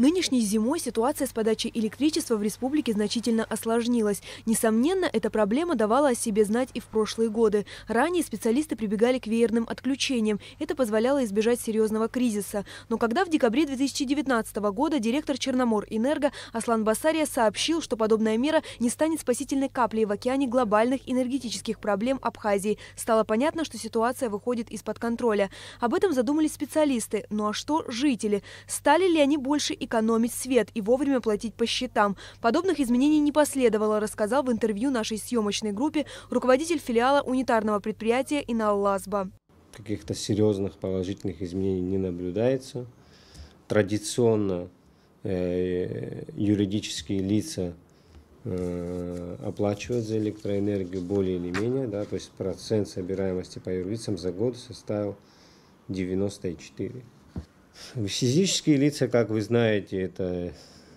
Нынешней зимой ситуация с подачей электричества в республике значительно осложнилась. Несомненно, эта проблема давала о себе знать и в прошлые годы. Ранее специалисты прибегали к веерным отключениям. Это позволяло избежать серьезного кризиса. Но когда в декабре 2019 года директор Черномор Энерго Аслан Басария сообщил, что подобная мера не станет спасительной каплей в океане глобальных энергетических проблем Абхазии, стало понятно, что ситуация выходит из-под контроля. Об этом задумались специалисты. Ну а что жители? Стали ли они больше и экономить свет и вовремя платить по счетам. Подобных изменений не последовало, рассказал в интервью нашей съемочной группе руководитель филиала унитарного предприятия Инал Каких-то серьезных положительных изменений не наблюдается. Традиционно э, юридические лица э, оплачивают за электроэнергию более или менее, да, то есть процент собираемости по юрлицам за год составил 94. Физические лица, как вы знаете, это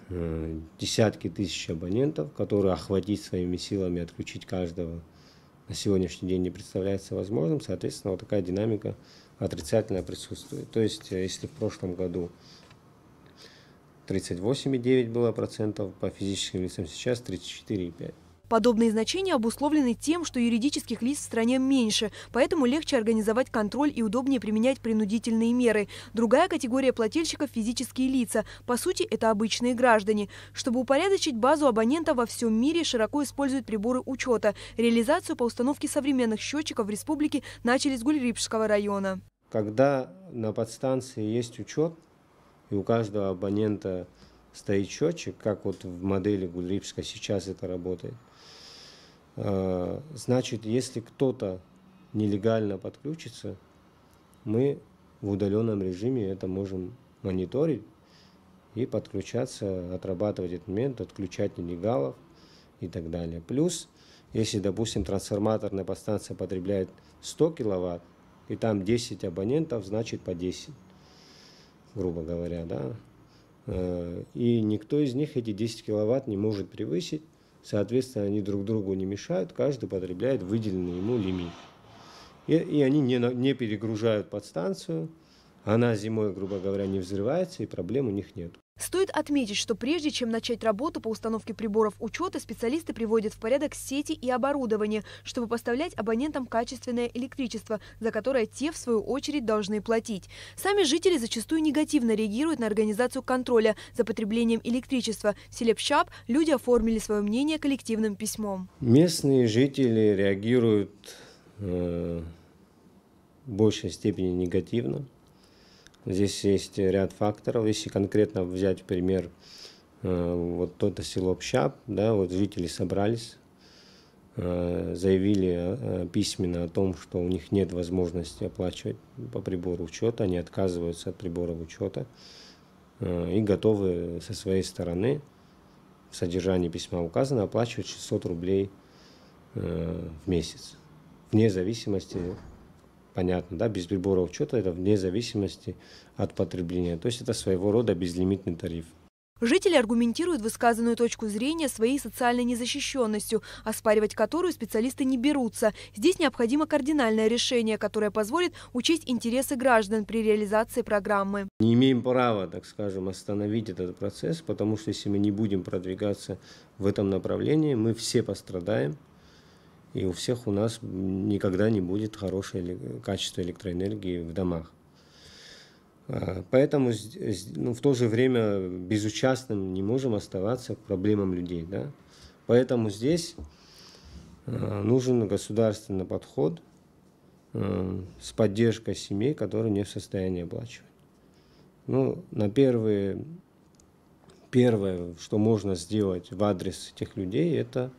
э, десятки тысяч абонентов, которые охватить своими силами, отключить каждого на сегодняшний день не представляется возможным. Соответственно, вот такая динамика отрицательная присутствует. То есть, э, если в прошлом году 38,9 было процентов по физическим лицам, сейчас 34,5. Подобные значения обусловлены тем, что юридических лиц в стране меньше, поэтому легче организовать контроль и удобнее применять принудительные меры. Другая категория плательщиков – физические лица. По сути, это обычные граждане. Чтобы упорядочить базу абонента во всем мире, широко используют приборы учета. Реализацию по установке современных счетчиков в республике начали с Гульрипшского района. Когда на подстанции есть учет, и у каждого абонента стоит счетчик, как вот в модели Гульрипска сейчас это работает – Э, значит, если кто-то нелегально подключится, мы в удаленном режиме это можем мониторить и подключаться, отрабатывать этот момент, отключать нелегалов и так далее. Плюс, если, допустим, трансформаторная подстанция потребляет 100 киловатт, и там 10 абонентов, значит по 10, грубо говоря, да. Э, и никто из них эти 10 киловатт не может превысить, Соответственно, они друг другу не мешают, каждый потребляет выделенный ему лимит. И, и они не, не перегружают подстанцию, она зимой, грубо говоря, не взрывается и проблем у них нет. Стоит отметить, что прежде чем начать работу по установке приборов учета, специалисты приводят в порядок сети и оборудование, чтобы поставлять абонентам качественное электричество, за которое те, в свою очередь, должны платить. Сами жители зачастую негативно реагируют на организацию контроля за потреблением электричества. В селе люди оформили свое мнение коллективным письмом. Местные жители реагируют э, в большей степени негативно Здесь есть ряд факторов. Если конкретно взять пример, э, вот то-то село Общап, да, вот жители собрались, э, заявили э, письменно о том, что у них нет возможности оплачивать по прибору учета, они отказываются от прибора учета и готовы со своей стороны в содержании письма указано оплачивать 600 рублей в месяц, вне зависимости понятно, да, без приборов учета, это вне зависимости от потребления. То есть это своего рода безлимитный тариф. Жители аргументируют высказанную точку зрения своей социальной незащищенностью, оспаривать которую специалисты не берутся. Здесь необходимо кардинальное решение, которое позволит учесть интересы граждан при реализации программы. Не имеем права, так скажем, остановить этот процесс, потому что если мы не будем продвигаться в этом направлении, мы все пострадаем и у всех у нас никогда не будет хорошее качество электроэнергии в домах. А, поэтому ну, в то же время безучастным не можем оставаться к проблемам людей. Да? Поэтому здесь а, нужен государственный подход а, с поддержкой семей, которые не в состоянии оплачивать. Ну, на первые, первое, что можно сделать в адрес этих людей, это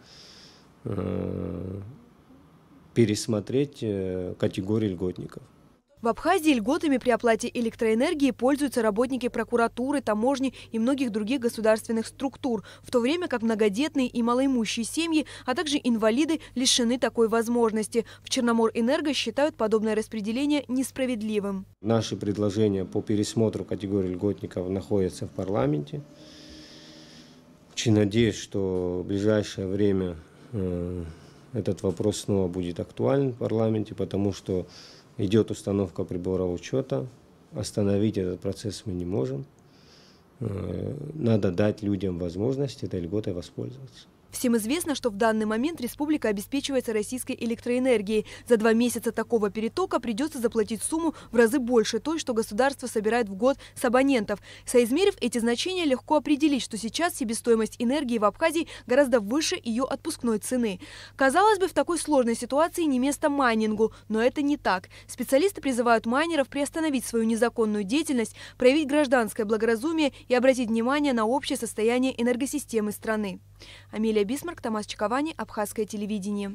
Э, пересмотреть э, категории льготников. В Абхазии льготами при оплате электроэнергии пользуются работники прокуратуры, таможни и многих других государственных структур, в то время как многодетные и малоимущие семьи, а также инвалиды лишены такой возможности. В Черноморэнерго считают подобное распределение несправедливым. Наши предложения по пересмотру категории льготников находятся в парламенте. Очень надеюсь, что в ближайшее время Э, этот вопрос снова будет актуален в парламенте, потому что идет установка прибора учета. Остановить этот процесс мы не можем. Э, надо дать людям возможность этой льготой воспользоваться. Всем известно, что в данный момент республика обеспечивается российской электроэнергией. За два месяца такого перетока придется заплатить сумму в разы больше той, что государство собирает в год с абонентов. Соизмерив эти значения, легко определить, что сейчас себестоимость энергии в Абхазии гораздо выше ее отпускной цены. Казалось бы, в такой сложной ситуации не место майнингу, но это не так. Специалисты призывают майнеров приостановить свою незаконную деятельность, проявить гражданское благоразумие и обратить внимание на общее состояние энергосистемы страны. Амелия Бисмарк, Томас Чаковани, Абхазское телевидение.